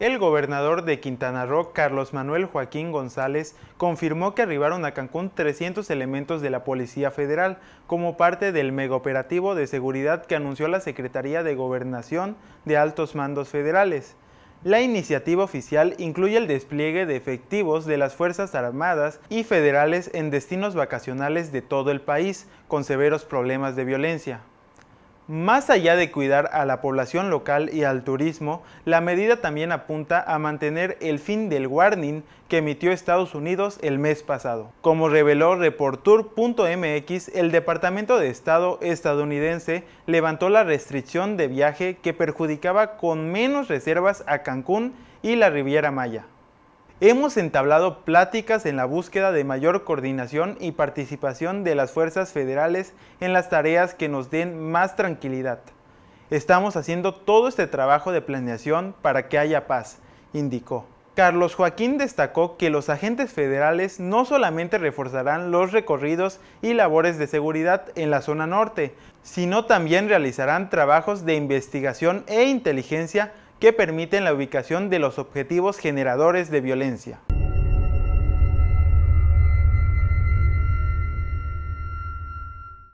El gobernador de Quintana Roo, Carlos Manuel Joaquín González, confirmó que arribaron a Cancún 300 elementos de la Policía Federal como parte del megaoperativo de seguridad que anunció la Secretaría de Gobernación de Altos Mandos Federales. La iniciativa oficial incluye el despliegue de efectivos de las Fuerzas Armadas y federales en destinos vacacionales de todo el país, con severos problemas de violencia. Más allá de cuidar a la población local y al turismo, la medida también apunta a mantener el fin del warning que emitió Estados Unidos el mes pasado. Como reveló Reportur.mx, el Departamento de Estado estadounidense levantó la restricción de viaje que perjudicaba con menos reservas a Cancún y la Riviera Maya. Hemos entablado pláticas en la búsqueda de mayor coordinación y participación de las fuerzas federales en las tareas que nos den más tranquilidad. Estamos haciendo todo este trabajo de planeación para que haya paz, indicó. Carlos Joaquín destacó que los agentes federales no solamente reforzarán los recorridos y labores de seguridad en la zona norte, sino también realizarán trabajos de investigación e inteligencia que permiten la ubicación de los objetivos generadores de violencia.